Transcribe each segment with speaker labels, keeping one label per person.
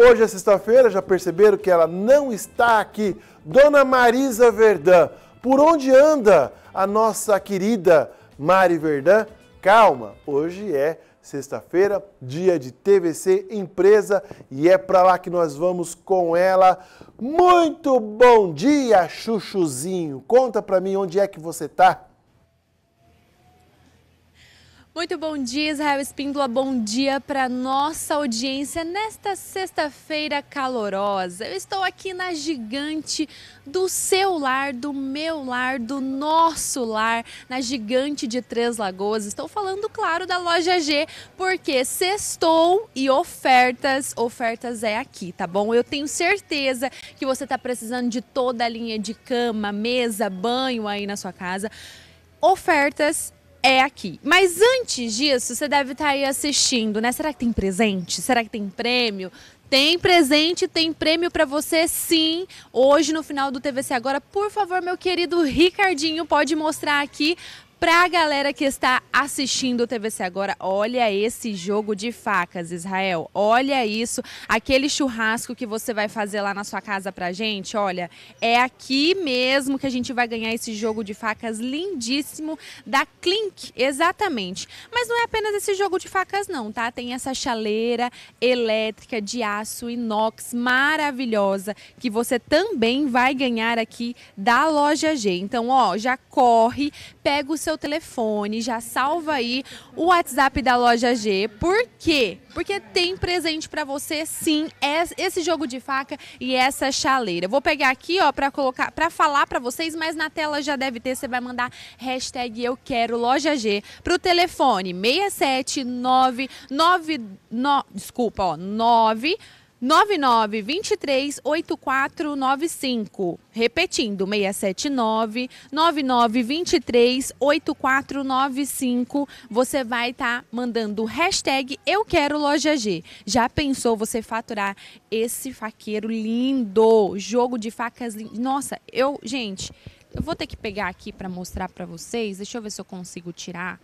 Speaker 1: Hoje é sexta-feira, já perceberam que ela não está aqui. Dona Marisa Verdã, por onde anda a nossa querida Mari Verdã? Calma, hoje é sexta-feira, dia de TVC Empresa e é para lá que nós vamos com ela. Muito bom dia, Chuchuzinho. Conta para mim onde é que você está? Muito bom dia, Israel Espíndola. Bom dia para nossa audiência nesta sexta-feira calorosa. Eu estou aqui na gigante do seu lar, do meu lar, do nosso lar, na gigante de Três Lagoas. Estou falando, claro, da loja G, porque sextou e ofertas, ofertas é aqui, tá bom? Eu tenho certeza que você está precisando de toda a linha de cama, mesa, banho aí na sua casa. Ofertas é aqui. Mas antes disso, você deve estar aí assistindo, né? Será que tem presente? Será que tem prêmio? Tem presente, tem prêmio para você sim, hoje no final do TVC Agora. Por favor, meu querido Ricardinho, pode mostrar aqui para a galera que está assistindo o TVC agora, olha esse jogo de facas, Israel. Olha isso, aquele churrasco que você vai fazer lá na sua casa pra gente, olha, é aqui mesmo que a gente vai ganhar esse jogo de facas lindíssimo da Clink, exatamente. Mas não é apenas esse jogo de facas não, tá? Tem essa chaleira elétrica de aço inox maravilhosa que você também vai ganhar aqui da loja G. Então, ó, já corre, pega o seu seu telefone, já salva aí o WhatsApp da loja G. Por quê? Porque tem presente para você, sim, é esse jogo de faca e essa chaleira. Vou pegar aqui, ó, para colocar, para falar para vocês, mas na tela já deve ter, você vai mandar hashtag eu quero loja G pro telefone 679 no, desculpa, ó, 9 99238495. Repetindo, 679 9923 8495. Você vai estar tá mandando hashtag Eu Quero Loja G. Já pensou você faturar esse faqueiro lindo? Jogo de facas lindo. Nossa, eu, gente, eu vou ter que pegar aqui para mostrar para vocês. Deixa eu ver se eu consigo tirar.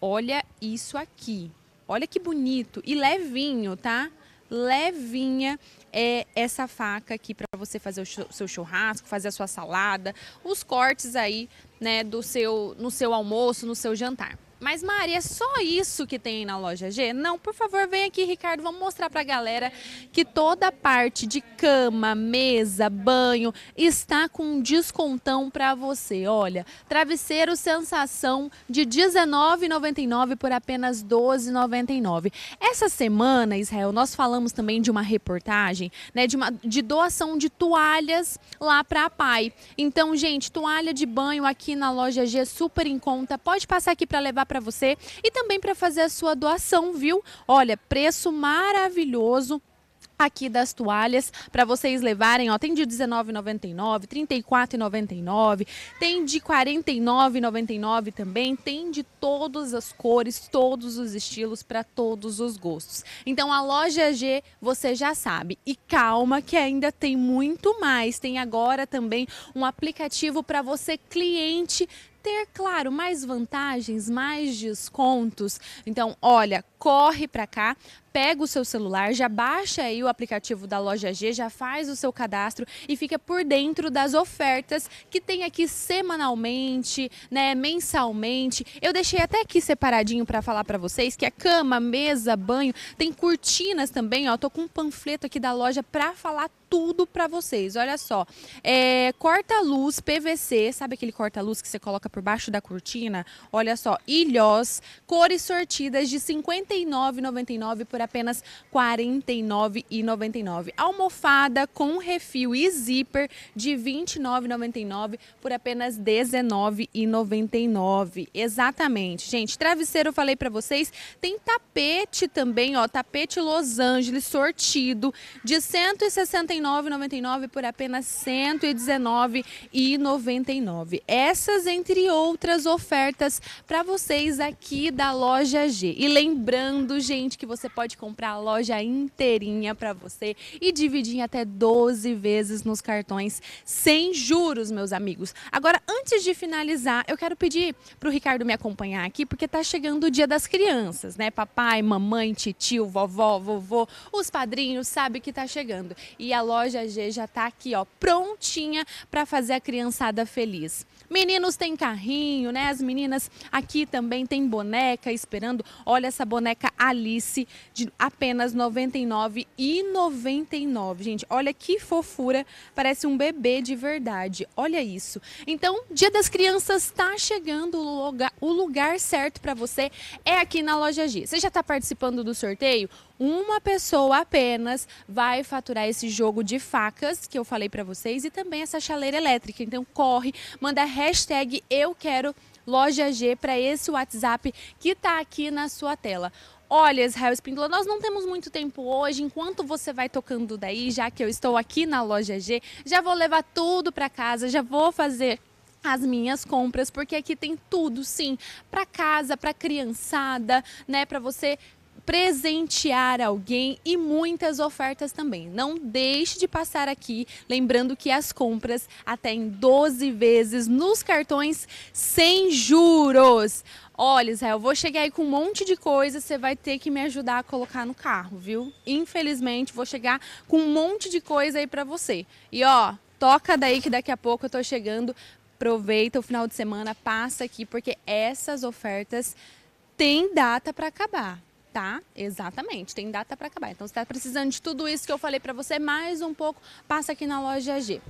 Speaker 1: Olha isso aqui. Olha que bonito e levinho, tá? levinha é essa faca aqui para você fazer o seu churrasco, fazer a sua salada, os cortes aí, né, do seu no seu almoço, no seu jantar. Mas Mari, é só isso que tem na loja G? Não, por favor, vem aqui, Ricardo, vamos mostrar para a galera que toda a parte de cama, mesa, banho está com um descontão para você. Olha, travesseiro sensação de 19,99 por apenas 12,99. Essa semana, Israel, nós falamos também de uma reportagem, né, de uma de doação de toalhas lá para a Pai. Então, gente, toalha de banho aqui na loja G super em conta. Pode passar aqui para levar para você e também para fazer a sua doação, viu? Olha, preço maravilhoso aqui das toalhas para vocês levarem, ó, tem de 19,99, 34,99, tem de 49,99 também, tem de todas as cores, todos os estilos para todos os gostos. Então a loja G, você já sabe. E calma que ainda tem muito mais. Tem agora também um aplicativo para você cliente ter, claro, mais vantagens, mais descontos. Então, olha, corre para cá, pega o seu celular, já baixa aí o aplicativo da Loja G, já faz o seu cadastro e fica por dentro das ofertas que tem aqui semanalmente, né, mensalmente. Eu deixei até aqui separadinho para falar para vocês que é cama, mesa, banho, tem cortinas também, ó. Tô com um panfleto aqui da loja para falar tudo para vocês. Olha só, é, corta-luz PVC, sabe aquele corta-luz que você coloca por baixo da cortina? Olha só, ilhós, cores sortidas de 50 39,99 por apenas R$ 49,99. Almofada com refil e zíper de R$ 29,99 por apenas R$ 19,99. Exatamente, gente. Travesseiro, eu falei para vocês, tem tapete também, ó, tapete Los Angeles sortido de R$ 169,99 por apenas R$ 119,99. Essas entre outras ofertas para vocês aqui da loja G. E lembrando lembrando, gente, que você pode comprar a loja inteirinha para você e dividir em até 12 vezes nos cartões sem juros, meus amigos. Agora, antes de finalizar, eu quero pedir para o Ricardo me acompanhar aqui, porque tá chegando o Dia das Crianças, né? Papai, mamãe, tio, vovó, vovô, os padrinhos sabe que tá chegando. E a loja G já tá aqui, ó, prontinha para fazer a criançada feliz. Meninos tem carrinho, né? As meninas aqui também tem boneca esperando. Olha essa boneca boneca Alice de apenas R$ 99,99. Gente, olha que fofura, parece um bebê de verdade. Olha isso. Então, Dia das Crianças está chegando, o lugar, o lugar certo para você é aqui na Loja G. Você já está participando do sorteio? uma pessoa apenas vai faturar esse jogo de facas que eu falei para vocês e também essa chaleira elétrica. Então corre, manda hashtag eu quero Loja G para esse WhatsApp que está aqui na sua tela. Olha, Israel Espíndola, nós não temos muito tempo hoje. Enquanto você vai tocando daí, já que eu estou aqui na loja G, já vou levar tudo para casa, já vou fazer as minhas compras, porque aqui tem tudo, sim, para casa, para criançada, né, para você presentear alguém e muitas ofertas também. Não deixe de passar aqui, lembrando que as compras até em 12 vezes nos cartões sem juros. Olha, Israel, vou chegar aí com um monte de coisa, você vai ter que me ajudar a colocar no carro, viu? Infelizmente, vou chegar com um monte de coisa aí para você. E ó, toca daí que daqui a pouco eu tô chegando. Aproveita o final de semana, passa aqui porque essas ofertas têm data para acabar. Tá, exatamente. Tem data para acabar. Então, se está precisando de tudo isso que eu falei para você, mais um pouco, passa aqui na loja G.